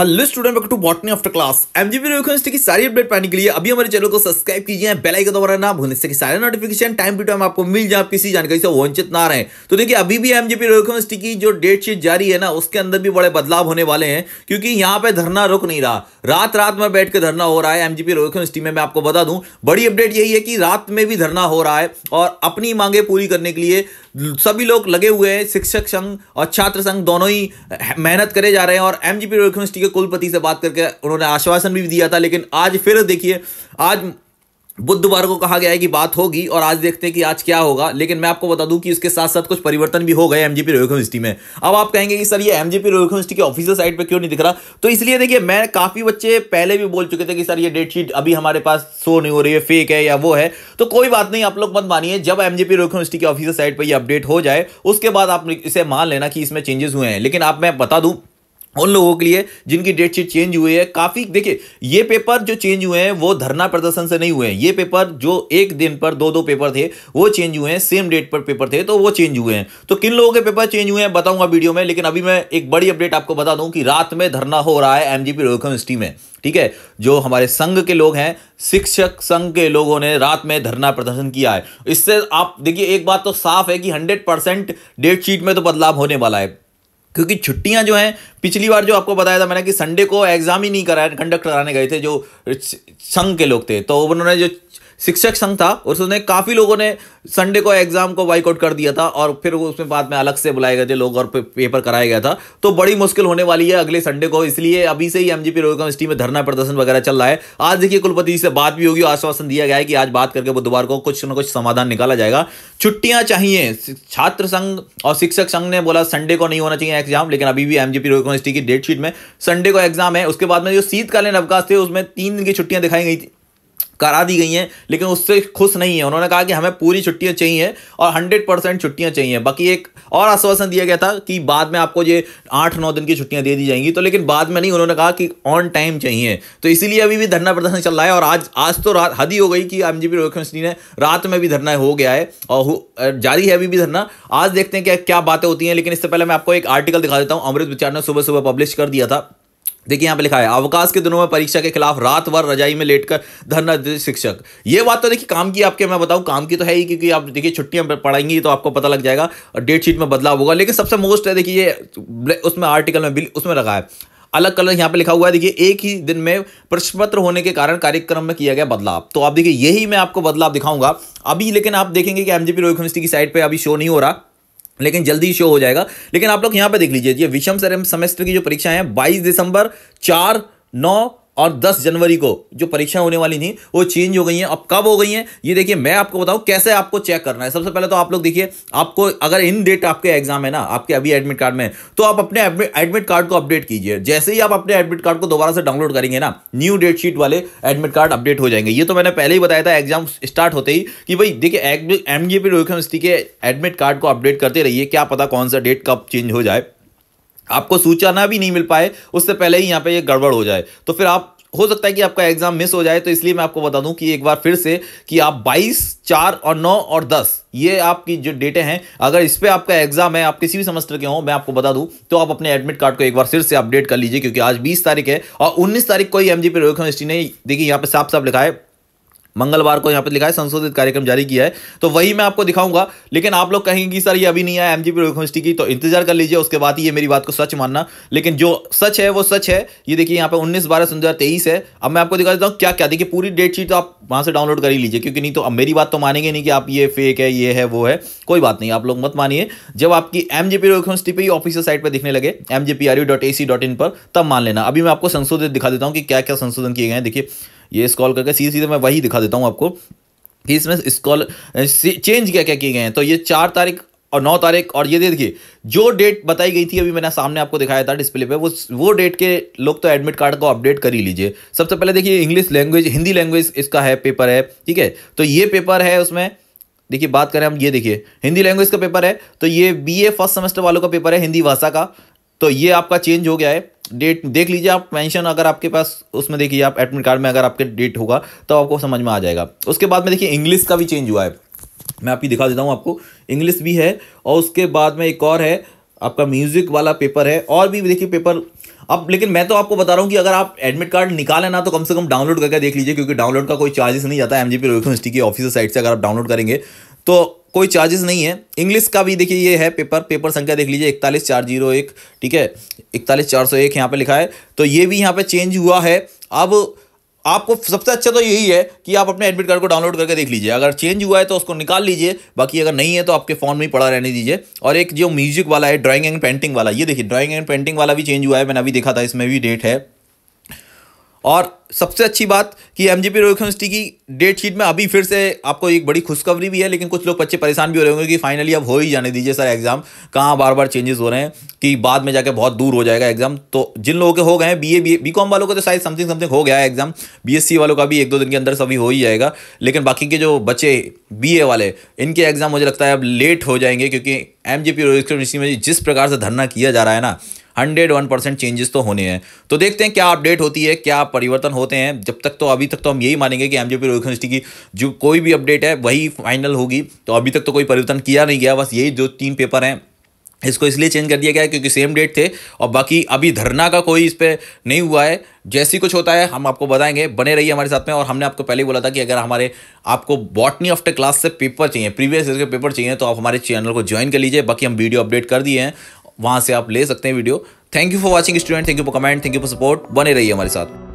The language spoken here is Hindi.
hello student welcome to botany after class MGB university की सारी अपडेट पाने के लिए अभी हमारे चैनल को सब्सक्राइब कीजिए बेल आइकन दबाना ना भूलने से कि सारे नोटिफिकेशन टाइम टू टाइम आपको मिल जाए किसी जानकारी से वंचित ना रहे तो देखिए अभी भी एमजीबी यूनिवर्सिटी की जो डेट शीट जारी है ना उसके अंदर भी बड़े बदलाव होने वाले हैं क्योंकि यहाँ पे धरना रुक नहीं रहा रात रात में बैठ के धरना हो रहा है एमजीबी यूनिवर्सिटी में मैं आपको बता दूं बड़ी अपडेट यही है कि रात में भी धरना हो रहा है और अपनी मांगे पूरी करने के लिए सभी लोग लगे हुए हैं शिक्षक संघ और छात्र संघ दोनों ही मेहनत करे जा रहे हैं और एमजीपी यूनिवर्सिटी कुलपति से बात करके उन्होंने आश्वासन भी दिया था लेकिन आज फिर देखिए आज बुधवार को कहा गया है कि बात होगी और आज देखते हैं कि आज क्या होगा लेकिन मैं आपको बता दूं कि उसके साथ साथ कुछ परिवर्तन भी हो गए एमजीपी रोहित यूनिवर्सिटी में अब आप कहेंगे कि सर ये एमजीपी रोहित यूनिवर्सिटी के ऑफिसर साइट पे क्यों नहीं दिख रहा तो इसलिए देखिए मैं काफ़ी बच्चे पहले भी बोल चुके थे कि सर ये शीट अभी हमारे पास शो नहीं हो रही है फेक है या वो है तो कोई बात नहीं आप लोग मत मानिए जब एमजीपी रोहित यूनिवर्सिटी के ऑफिसर साइट पर यह अपडेट हो जाए उसके बाद आप इसे मान लेना कि इसमें चेंजेस हुए हैं लेकिन आप मैं बता दूँ उन लोगों के लिए जिनकी डेट शीट चेंज हुई है काफ़ी देखिए ये पेपर जो चेंज हुए हैं वो धरना प्रदर्शन से नहीं हुए हैं ये पेपर जो एक दिन पर दो दो पेपर थे वो चेंज हुए हैं सेम डेट पर पेपर थे तो वो चेंज हुए हैं तो किन लोगों के पेपर चेंज हुए हैं बताऊंगा वीडियो में लेकिन अभी मैं एक बड़ी अपडेट आपको बता दूं कि रात में धरना हो रहा है एम जी यूनिवर्सिटी में ठीक है जो हमारे संघ के लोग हैं शिक्षक संघ के लोगों ने रात में धरना प्रदर्शन किया है इससे आप देखिए एक बात तो साफ है कि हंड्रेड परसेंट डेट शीट में तो बदलाव होने वाला है क्योंकि छुट्टियां जो हैं पिछली बार जो आपको बताया था मैंने कि संडे को एग्ज़ाम ही नहीं कराया कंडक्ट कराने गए थे जो संघ के लोग थे तो उन्होंने जो शिक्षक संघ था और उसने काफ़ी लोगों ने संडे को एग्जाम को बाइकआउट कर दिया था और फिर उसमें बाद में अलग से बुलाए गए थे लोग और पेपर कराया गया था तो बड़ी मुश्किल होने वाली है अगले संडे को इसलिए अभी से ही एमजीपी जी यूनिवर्सिटी में धरना प्रदर्शन वगैरह चल रहा है आज देखिए कुलपति से बात भी होगी आश्वासन दिया गया है कि आज बात करके बुधवार को कुछ ना कुछ समाधान निकाला जाएगा छुट्टियां चाहिए छात्र संघ और शिक्षक संघ ने बोला संडे को नहीं होना चाहिए एग्जाम लेकिन अभी भी एम जी यूनिवर्सिटी की डेटशीट में संडे को एग्जाम है उसके बाद में जो शीतकालीन अवकाश थे उसमें तीन दिन की छुट्टियां दिखाई गई थी करा दी गई हैं लेकिन उससे खुश नहीं है उन्होंने कहा कि हमें पूरी छुट्टियां चाहिए और हंड्रेड परसेंट छुट्टियां चाहिए बाकी एक और आश्वासन दिया गया था कि बाद में आपको ये आठ नौ दिन की छुट्टियां दे दी जाएंगी तो लेकिन बाद में नहीं उन्होंने कहा कि ऑन टाइम चाहिए तो इसीलिए अभी भी धरना प्रदर्शन चल रहा है और आज आज तो रात हद ही हो गई कि एम जी पी ने रात में भी धरना हो गया है और जारी है अभी भी धरना आज देखते हैं क्या क्या बातें होती हैं लेकिन इससे पहले मैं आपको एक आर्टिकल दिखा देता हूँ अमृत विचार ने सुबह सुबह पब्लिश कर दिया था देखिए यहाँ पे लिखा है अवकाश के दिनों में परीक्षा के खिलाफ रात भर रजाई में लेटकर धरना शिक्षक ये बात तो देखिए काम की आपके मैं बताऊँ काम की तो है ही क्योंकि आप देखिए छुट्टियां पढ़ाएंगी तो आपको पता लग जाएगा डेट शीट में बदलाव होगा लेकिन सबसे मोस्ट है देखिए ये उसमें आर्टिकल में बिल उसमें लगा है अलग कलर यहाँ पे लिखा हुआ है देखिए एक ही दिन में प्रश्न पत्र होने के कारण कार्यक्रम में किया गया बदलाव तो आप देखिए यही मैं आपको बदलाव दिखाऊंगा अभी लेकिन आप देखेंगे कि एमजीपी रोहित यूनिवर्सिटी की साइड पर अभी शो नहीं हो रहा लेकिन जल्दी शो हो जाएगा लेकिन आप लोग यहां पर देख लीजिए विषम सेमेस्टर की जो परीक्षाएं हैं बाईस दिसंबर चार नौ और 10 जनवरी को जो परीक्षा होने वाली थी वो चेंज हो गई हैं अब कब हो गई हैं ये देखिए मैं आपको बताऊं कैसे आपको चेक करना है सबसे पहले तो आप लोग देखिए आपको अगर इन डेट आपके एग्जाम है ना आपके अभी एडमिट कार्ड में तो आप अपने एडमिट कार्ड को अपडेट कीजिए जैसे ही आप अपने एडमिट कार्ड को दोबारा से डाउनलोड करेंगे ना न्यू डेट शीट वाले एडमिट कार्ड अपडेट हो जाएंगे ये तो मैंने पहले ही बताया था एग्जाम स्टार्ट होते ही कि भाई देखिए एम जी पी रोहित के एडमिट कार्ड को अपडेट करते रहिए क्या पता कौन सा डेट कब चेंज हो जाए आपको सूचना भी नहीं मिल पाए उससे पहले ही यहाँ पे ये गड़बड़ हो जाए तो फिर आप हो सकता है कि आपका एग्जाम मिस हो जाए तो इसलिए मैं आपको बता दूं कि एक बार फिर से कि आप 22, 4 और 9 और 10 ये आपकी जो डेटे हैं अगर इस पर आपका एग्जाम है आप किसी भी सेमेस्टर के हों मैं आपको बता दूं तो आप अपने एडमिट कार्ड को एक बार फिर से अपडेट कर लीजिए क्योंकि आज बीस तारीख है और उन्नीस तारीख को ही एम जी पी ने देखिए यहाँ पे साफ साफ लिखा है मंगलवार को यहाँ पर लिखा है संशोधित कार्यक्रम जारी किया है तो वही मैं आपको दिखाऊंगा लेकिन आप लोग कहेंगे कि सर ये अभी नहीं आया एम जी यूनिवर्सिटी की तो इंतजार कर लीजिए उसके बाद ही ये मेरी बात को सच मानना लेकिन जो सच है वो सच है ये देखिए यहाँ पे उन्नीस बारह दो है अब मैं आपको दिखा देता हूँ क्या क्या देखिए पूरी डेट शीट तो आप वहाँ से डाउनलोड कर ही लीजिए क्योंकि नहीं तो अब मेरी बात तो मानेंगे नहीं कि आप ये फेक है ये है वो है कोई बात नहीं आप लोग मत मानिए जब आपकी एम जी यूनिवर्सिटी पर ऑफिसियल साइट पर दिखने लगे एम पर तब मान लेना अभी मैं आपको संशोधित दिखा देता हूँ कि क्या क्या संशोधन किए गए हैं देखिए ये स्क्रॉल करके सीधे सीधे मैं वही दिखा देता हूँ आपको कि इसमें स्कॉल चेंज क्या क्या किए गए हैं तो ये चार तारीख और नौ तारीख और ये देखिए जो डेट बताई गई थी अभी मैंने सामने आपको दिखाया था डिस्प्ले पे वो वो डेट के लोग तो एडमिट कार्ड को अपडेट कर ही लीजिए सबसे पहले देखिए इंग्लिश लैंग्वेज हिंदी लैंग्वेज इसका है पेपर है ठीक है तो ये पेपर है उसमें देखिए बात करें हम ये देखिए हिंदी लैंग्वेज का पेपर है तो ये बी फर्स्ट सेमेस्टर वालों का पेपर है हिंदी भाषा का तो ये आपका चेंज हो गया है डेट देख लीजिए आप मेंशन अगर आपके पास उसमें देखिए आप एडमिट कार्ड में अगर आपके डेट होगा तो आपको समझ में आ जाएगा उसके बाद में देखिए इंग्लिश का भी चेंज हुआ है मैं आपकी दिखा देता हूँ आपको इंग्लिश भी है और उसके बाद में एक और है आपका म्यूज़िक वाला पेपर है और भी देखिए पेपर अब लेकिन मैं तो आपको बता रहा हूँ कि अगर आप एडमिट कार्ड निकालें ना तो कम से कम डाउनलोड करके देख लीजिए क्योंकि डाउनलोड का कोई चार्जेस नहीं है एम जी पी यूनिवर्सिटी की ऑफिसर साइट से अगर आप डाउनलोड करेंगे तो कोई चार्जेस नहीं है इंग्लिश का भी देखिए ये है पेपर पेपर संख्या देख लीजिए इकतालीस चार जीरो एक ठीक है इकतालीस चार सौ एक यहाँ पर लिखा है तो ये भी यहाँ पे चेंज हुआ है अब आपको सबसे अच्छा तो यही है कि आप अपने एडमिट कार्ड को डाउनलोड करके देख लीजिए अगर चेंज हुआ है तो उसको निकाल लीजिए बाकी अगर नहीं है तो आपके फ़ोन में ही पड़ा रहने दीजिए और एक जो म्यूजिक वाला है ड्राइंग एंड पेंटिंग वाला ये देखिए ड्राइंग एंड पेंटिंग वाला भी चेंज हुआ है मैंने अभी देखा था इसमें भी डेट है और सबसे अच्छी बात कि एम जी पी यूनिवर्सिटी की डेट शीट में अभी फिर से आपको एक बड़ी खुशखबरी भी है लेकिन कुछ लोग बच्चे परेशान भी हो रहे होंगे कि फाइनली अब हो ही जाने दीजिए सर एग्ज़ाम कहाँ बार बार चेंजेस हो रहे हैं कि बाद में जाकर बहुत दूर हो जाएगा एग्ज़ाम तो जिन लोगों के हो गए बी ए बी कॉम वालों का तो शायद समथिंग समथिंग हो गया है एग्ज़ाम बी एस सी वालों का भी एक दो दिन के अंदर सभी हो ही जाएगा लेकिन बाकी के जो बच्चे बी ए वाले इनके एग्ज़ाम मुझे लगता है अब लेट हो जाएंगे क्योंकि एम जी पी यूनिवर्सिटी में जिस प्रकार से धरना किया जा रहा है ना हंड्रेड वन परसेंट चेंजेस तो होने हैं तो देखते हैं क्या अपडेट होती है क्या परिवर्तन होते हैं जब तक तो अभी तक तो हम यही मानेंगे कि एमजेपी रोहित यूनिवर्सिटी की जो कोई भी अपडेट है वही फाइनल होगी तो अभी तक तो कोई परिवर्तन किया नहीं गया बस यही जो तीन पेपर हैं इसको इसलिए चेंज कर दिया गया है क्योंकि सेम डेट थे और बाकी अभी धरना का कोई इस पर नहीं हुआ है जैसे ही कुछ होता है हम आपको बताएंगे बने रहिए हमारे साथ में और हमने आपको पहले ही बोला था कि अगर हमारे आपको बॉटनी आफ्टर क्लास से पेपर चाहिए प्रीवियस ईयर के पेपर चाहिए तो आप हमारे चैनल को ज्वाइन कर लीजिए बाकी हम वीडियो अपडेट कर दिए हैं वहाँ से आप ले सकते हैं video thank you for watching student thank you for comment thank you for support बने रहिए हमारे साथ